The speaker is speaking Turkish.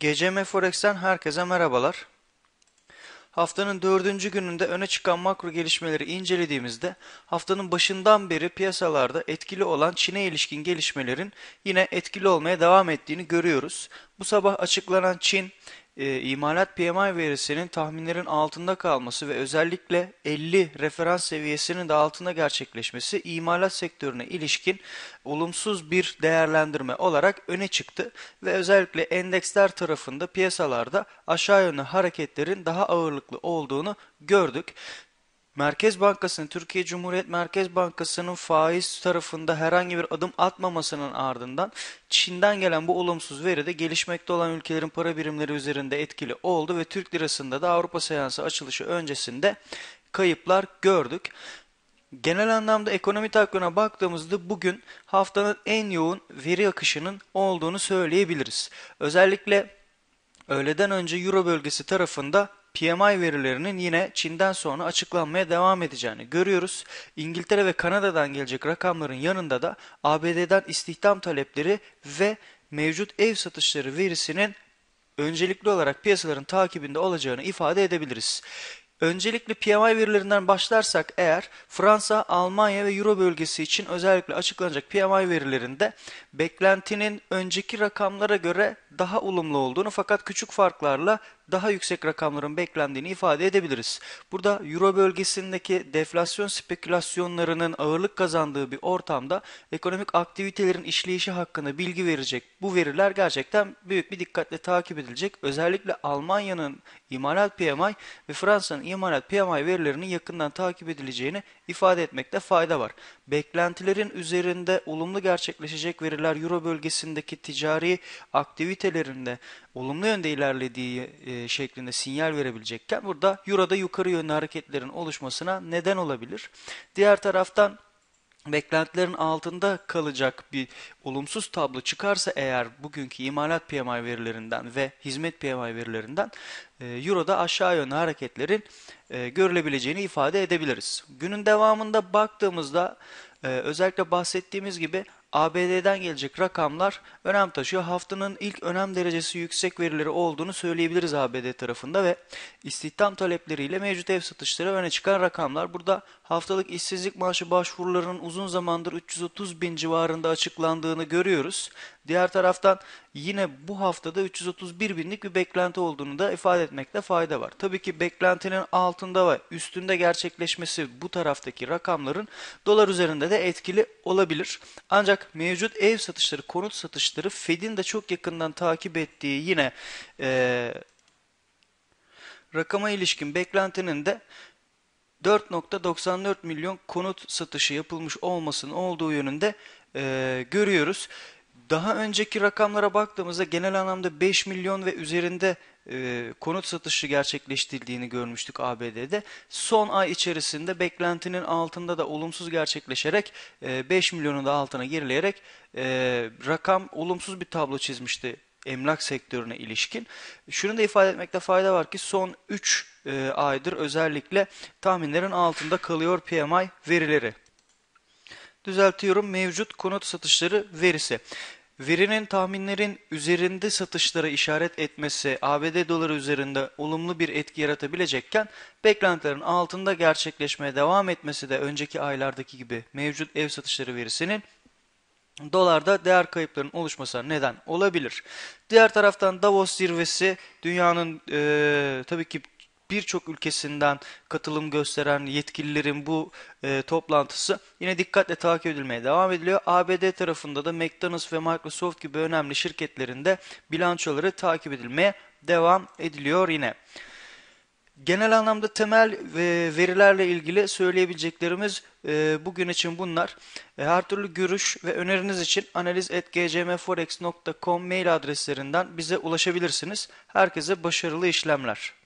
GCM Forex'ten herkese merhabalar. Haftanın dördüncü gününde öne çıkan makro gelişmeleri incelediğimizde haftanın başından beri piyasalarda etkili olan Çin'e ilişkin gelişmelerin yine etkili olmaya devam ettiğini görüyoruz. Bu sabah açıklanan Çin e, imalat PMI verisinin tahminlerin altında kalması ve özellikle 50 referans seviyesinin de altında gerçekleşmesi imalat sektörüne ilişkin olumsuz bir değerlendirme olarak öne çıktı ve özellikle endeksler tarafında piyasalarda aşağı yönlü hareketlerin daha ağırlıklı olduğunu gördük. Merkez Bankası'nın Türkiye Cumhuriyet Merkez Bankası'nın faiz tarafında herhangi bir adım atmamasının ardından Çin'den gelen bu olumsuz veri de gelişmekte olan ülkelerin para birimleri üzerinde etkili oldu ve Türk lirasında da Avrupa seansı açılışı öncesinde kayıplar gördük. Genel anlamda ekonomi takvimine baktığımızda bugün haftanın en yoğun veri akışının olduğunu söyleyebiliriz. Özellikle öğleden önce Euro bölgesi tarafında PMI verilerinin yine Çin'den sonra açıklanmaya devam edeceğini görüyoruz. İngiltere ve Kanada'dan gelecek rakamların yanında da ABD'den istihdam talepleri ve mevcut ev satışları verisinin öncelikli olarak piyasaların takibinde olacağını ifade edebiliriz. Öncelikle PMI verilerinden başlarsak eğer Fransa, Almanya ve Euro bölgesi için özellikle açıklanacak PMI verilerinde beklentinin önceki rakamlara göre daha olumlu olduğunu fakat küçük farklarla daha yüksek rakamların beklendiğini ifade edebiliriz. Burada Euro bölgesindeki deflasyon spekülasyonlarının ağırlık kazandığı bir ortamda ekonomik aktivitelerin işleyişi hakkında bilgi verecek bu veriler gerçekten büyük bir dikkatle takip edilecek. Özellikle Almanya'nın imalat PMI ve Fransa'nın imalat PMI verilerinin yakından takip edileceğini ifade etmekte fayda var. Beklentilerin üzerinde olumlu gerçekleşecek veriler Euro bölgesindeki ticari aktivite aktivitelerinde olumlu yönde ilerlediği e, şeklinde sinyal verebilecekken burada Euro'da yukarı yönlü hareketlerin oluşmasına neden olabilir. Diğer taraftan beklentilerin altında kalacak bir olumsuz tablo çıkarsa eğer bugünkü imalat PMI verilerinden ve hizmet PMI verilerinden e, Euro'da aşağı yönlü hareketlerin e, görülebileceğini ifade edebiliriz. Günün devamında baktığımızda özellikle bahsettiğimiz gibi ABD'den gelecek rakamlar önem taşıyor. Haftanın ilk önem derecesi yüksek verileri olduğunu söyleyebiliriz ABD tarafında ve istihdam talepleriyle mevcut ev satışları öne çıkan rakamlar. Burada haftalık işsizlik maaşı başvurularının uzun zamandır 330 bin civarında açıklandığını görüyoruz. Diğer taraftan yine bu haftada 331 binlik bir beklenti olduğunu da ifade etmekte fayda var. Tabii ki beklentinin altında ve üstünde gerçekleşmesi bu taraftaki rakamların dolar üzerinde de etkili olabilir. Ancak ancak mevcut ev satışları, konut satışları Fed'in de çok yakından takip ettiği yine e, rakama ilişkin beklentinin de 4.94 milyon konut satışı yapılmış olmasının olduğu yönünde e, görüyoruz. Daha önceki rakamlara baktığımızda genel anlamda 5 milyon ve üzerinde e, konut satışı gerçekleştirdiğini görmüştük ABD'de. Son ay içerisinde beklentinin altında da olumsuz gerçekleşerek e, 5 milyonun da altına gerileyerek e, rakam olumsuz bir tablo çizmişti emlak sektörüne ilişkin. Şunu da ifade etmekte fayda var ki son 3 e, aydır özellikle tahminlerin altında kalıyor PMI verileri düzeltiyorum mevcut konut satışları verisi. Verinin tahminlerin üzerinde satışlara işaret etmesi ABD doları üzerinde olumlu bir etki yaratabilecekken beklentilerin altında gerçekleşmeye devam etmesi de önceki aylardaki gibi mevcut ev satışları verisinin dolarda değer kayıplarının oluşmasına neden olabilir. Diğer taraftan Davos zirvesi dünyanın e, tabii ki birçok ülkesinden katılım gösteren yetkililerin bu e, toplantısı yine dikkatle takip edilmeye devam ediliyor. ABD tarafında da McDonald's ve Microsoft gibi önemli şirketlerinde bilançoları takip edilmeye devam ediliyor yine. Genel anlamda temel e, verilerle ilgili söyleyebileceklerimiz e, bugün için bunlar. E, her türlü görüş ve öneriniz için analiz.gcmforex.com mail adreslerinden bize ulaşabilirsiniz. Herkese başarılı işlemler.